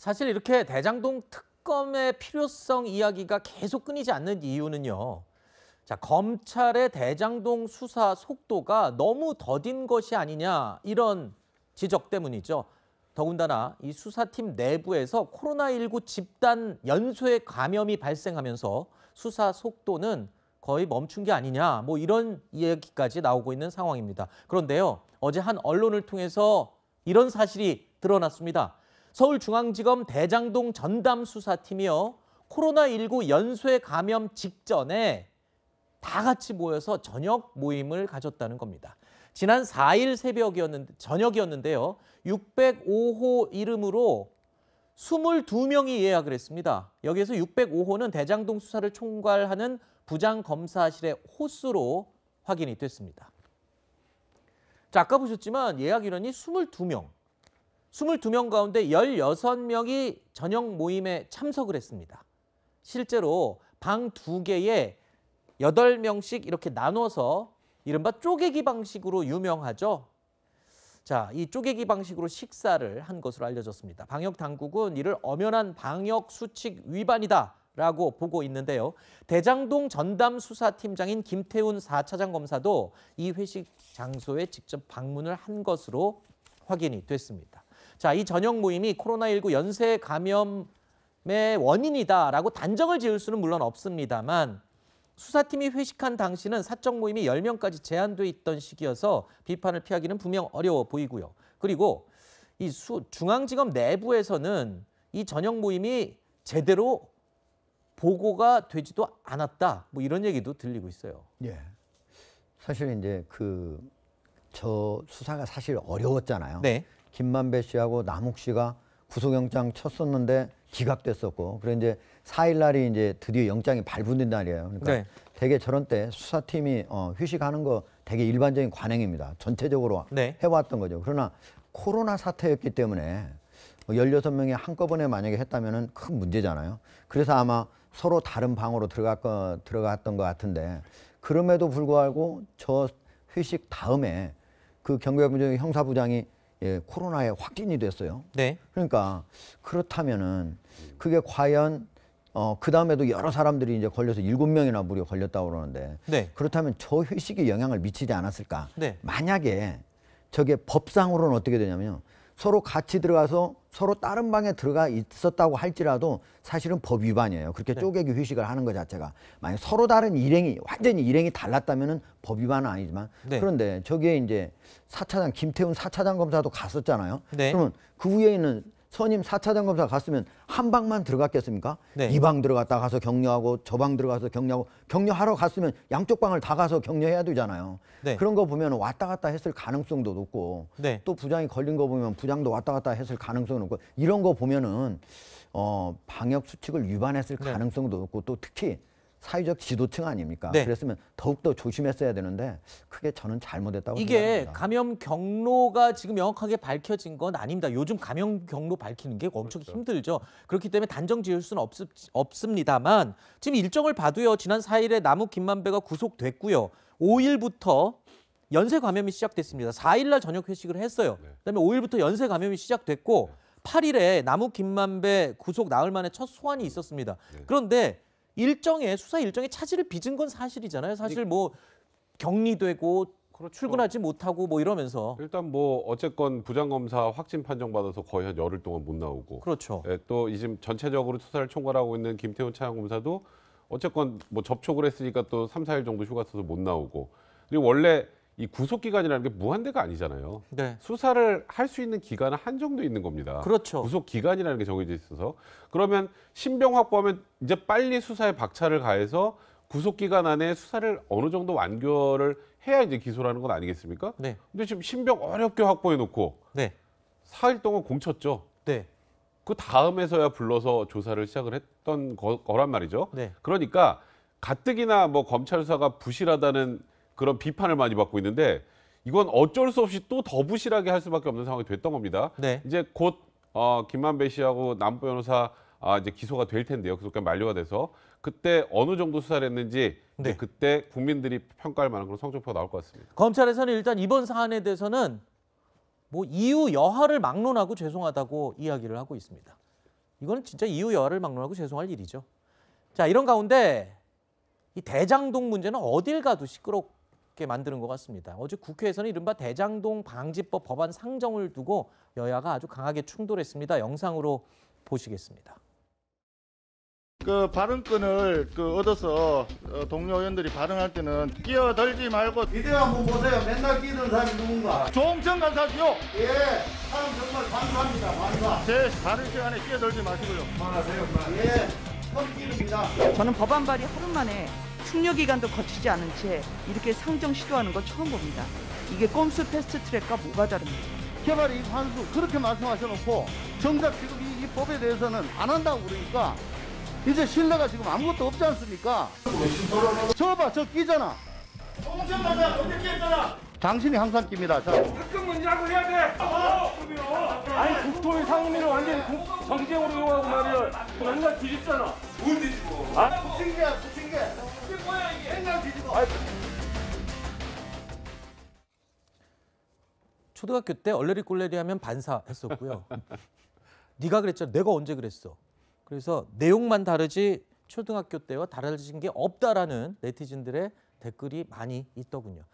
사실 이렇게 대장동 특검의 필요성 이야기가 계속 끊이지 않는 이유는요. 자, 검찰의 대장동 수사 속도가 너무 더딘 것이 아니냐 이런 지적 때문이죠. 더군다나 이 수사팀 내부에서 코로나19 집단 연쇄 감염이 발생하면서 수사 속도는 거의 멈춘 게 아니냐 뭐 이런 이야기까지 나오고 있는 상황입니다. 그런데요. 어제 한 언론을 통해서 이런 사실이 드러났습니다. 서울중앙지검 대장동 전담 수사팀이요. 코로나19 연쇄 감염 직전에 다 같이 모여서 저녁 모임을 가졌다는 겁니다. 지난 4일 새벽이었는데 저녁이었는데요. 605호 이름으로 22명이 예약을 했습니다. 여기에서 605호는 대장동 수사를 총괄하는 부장검사실의 호수로 확인이 됐습니다. 자, 아까 보셨지만 예약 인원이 22명. 22명 가운데 16명이 저녁 모임에 참석을 했습니다. 실제로 방 두 개에 8명씩 이렇게 나눠서 이른바 쪼개기 방식으로 유명하죠. 자, 이 쪼개기 방식으로 식사를 한 것으로 알려졌습니다. 방역 당국은 이를 엄연한 방역 수칙 위반이다. 라고 보고 있는데요. 대장동 전담 수사팀장인 김태훈 4차장 검사도 이 회식 장소에 직접 방문을 한 것으로 확인이 됐습니다. 자, 이 저녁 모임이 코로나19 연쇄 감염의 원인이다라고 단정을 지을 수는 물론 없습니다만 수사팀이 회식한 당시는 사적 모임이 10명까지 제한돼 있던 시기여서 비판을 피하기는 분명 어려워 보이고요. 그리고 이 수, 중앙지검 내부에서는 이 저녁 모임이 제대로 보고가 되지도 않았다. 뭐 이런 얘기도 들리고 있어요. 예. 사실 이제 그 저 수사가 사실 어려웠잖아요. 네. 김만배 씨하고 남욱 씨가 구속영장 쳤었는데 기각됐었고 그래 이제 4일 날이 이제 드디어 영장이 발부된 날이에요. 그러니까 네. 되게 저런 때 수사팀이 어, 휴식하는 거 되게 일반적인 관행입니다. 전체적으로 네. 해왔던 거죠. 그러나 코로나 사태였기 때문에 16명이 뭐 한꺼번에 만약에 했다면 큰 문제잖아요. 그래서 아마 서로 다른 방으로 들어갈 거, 들어갔던 것 같은데 그럼에도 불구하고 저 회식 다음에 그 경찰부장 형사부장이 예, 코로나에 확진이 됐어요. 네. 그러니까 그렇다면은 그게 과연 어, 그 다음에도 여러 사람들이 이제 걸려서 일곱 명이나 무려 걸렸다고 그러는데 네. 그렇다면 저회식에 영향을 미치지 않았을까? 네. 만약에 저게 법상으로는 어떻게 되냐면요. 서로 같이 들어가서 서로 다른 방에 들어가 있었다고 할지라도 사실은 법 위반이에요. 그렇게 네. 쪼개기 휴식을 하는 것 자체가 만약 서로 다른 일행이 완전히 일행이 달랐다면은 법 위반은 아니지만 네. 그런데 저기에 이제 사차장 김태훈 사차장 검사도 갔었잖아요. 네. 그러면 그 후에 있는 선임 4차 점검사 갔으면 한 방만 들어갔겠습니까? 네. 이방 들어갔다 가서 격려하고 저 방 들어가서 격려하고 격려하러 갔으면 양쪽 방을 다 가서 격려해야 되잖아요. 네. 그런 거 보면 왔다 갔다 했을 가능성도 높고 네. 또 부장이 걸린 거 보면 부장도 왔다 갔다 했을 가능성이 높고 이런 거 보면은 어 방역 수칙을 위반했을 네. 가능성도 높고 또 특히 사회적 지도층 아닙니까? 네. 그랬으면 더욱더 조심했어야 되는데 크게 저는 잘못했다고 이게 생각합니다. 이게 감염 경로가 지금 명확하게 밝혀진 건 아닙니다. 요즘 감염 경로 밝히는 게 엄청 그렇죠. 힘들죠. 그렇기 때문에 단정 지을 수는 없, 없습니다만 지금 일정을 봐도요. 지난 4일에 나무 김만배가 구속됐고요. 5일부터 연쇄 감염이 시작됐습니다. 4일 날 저녁 회식을 했어요. 네. 그다음에 5일부터 연쇄 감염이 시작됐고 네. 8일에 나무 김만배 구속 나흘 만에 첫 소환이 있었습니다. 네. 그런데 일정에 수사 일정에 차질을 빚은 건 사실이잖아요. 사실 뭐 격리되고 그렇죠. 출근하지 못하고 뭐 이러면서 일단 뭐 어쨌건 부장검사 확진 판정 받아서 거의 한 열흘 동안 못 나오고 그렇죠. 예, 또 이 지금 전체적으로 수사를 총괄하고 있는 김태훈 차장검사도 어쨌건 뭐 접촉을 했으니까 또 3, 4일 정도 휴가 써서 못 나오고 그리고 원래 이 구속 기간이라는 게 무한대가 아니잖아요. 네. 수사를 할 수 있는 기간은 한정도 있는 겁니다. 그렇죠. 구속 기간이라는 게 정해져 있어서 그러면 신병 확보하면 이제 빨리 수사에 박차를 가해서 구속 기간 안에 수사를 어느 정도 완결을 해야 이제 기소라는 건 아니겠습니까? 네. 근데 지금 신병 어렵게 확보해 놓고 네. 4일 동안 공쳤죠. 네. 그 다음에서야 불러서 조사를 시작을 했던 거, 란 말이죠. 네. 그러니까 가뜩이나 뭐 검찰 수사가 부실하다는 그런 비판을 많이 받고 있는데 이건 어쩔 수 없이 또 더 부실하게 할 수밖에 없는 상황이 됐던 겁니다. 네. 이제 곧 어, 김만배 씨하고 남부 변호사 아, 이제 기소가 될 텐데요. 그소가 만료가 돼서 그때 어느 정도 수사를 했는지 네. 그때 국민들이 평가할 만한 그런 성적표가 나올 것 같습니다. 검찰에서는 일단 이번 사안에 대해서는 뭐 이유 여하를 막론하고 죄송하다고 이야기를 하고 있습니다. 이거는 진짜 이유 여하를 막론하고 죄송할 일이죠. 자 이런 가운데 이 대장동 문제는 어딜 가도 시끄럽 고 어렵게 만드는 것 같습니다. 어제 국회에서는 이른바 대장동 방지법 법안 상정을 두고 여야가 아주 강하게 충돌했습니다. 영상으로 보시겠습니다. 그 발언권을 그 얻어서 어, 동료 의원들이 발언할 때는 끼어들지 말고 비디 한번 뭐 보세요. 맨날 끼는 사람이 누군가. 종청 간사지요. 예, 사람 정말 반사합니다. 반사. 제 발언 시간에 끼어들지 마시고요. 반하세요. 예, 섬입니다 저는 법안 발의 하루 만에 숙려 기간도 거치지 않은 채 이렇게 상정 시도하는 거 처음 봅니다. 이게 꼼수 패스트 트랙과 뭐가 다릅니까? 개발 이 환수 그렇게 말씀하셔 놓고 정작 지금 이, 이 법에 대해서는 안 한다고 그러니까 이제 신뢰가 지금 아무것도 없지 않습니까? 저봐 저 끼잖아. 공천받아 어떻게 했잖아. 당신이 항상 낍니다. 자. 가끔 문제라고 해야 돼. 아니 국토의 상임위를 완전히 정쟁으로 이용하고 말이야. 맨날 뒤집잖아. 뭘 뒤집어? 아? 붙인 게야, 붙인 게. 이게 뭐야 이게? 맨날 뒤집어. 아이, 초등학교 때 얼레리 꼴레리 하면 반사했었고요. 네가 그랬죠 내가 언제 그랬어? 그래서 내용만 다르지 초등학교 때와 달라진 게 없다라는 네티즌들의 댓글이 많이 있더군요.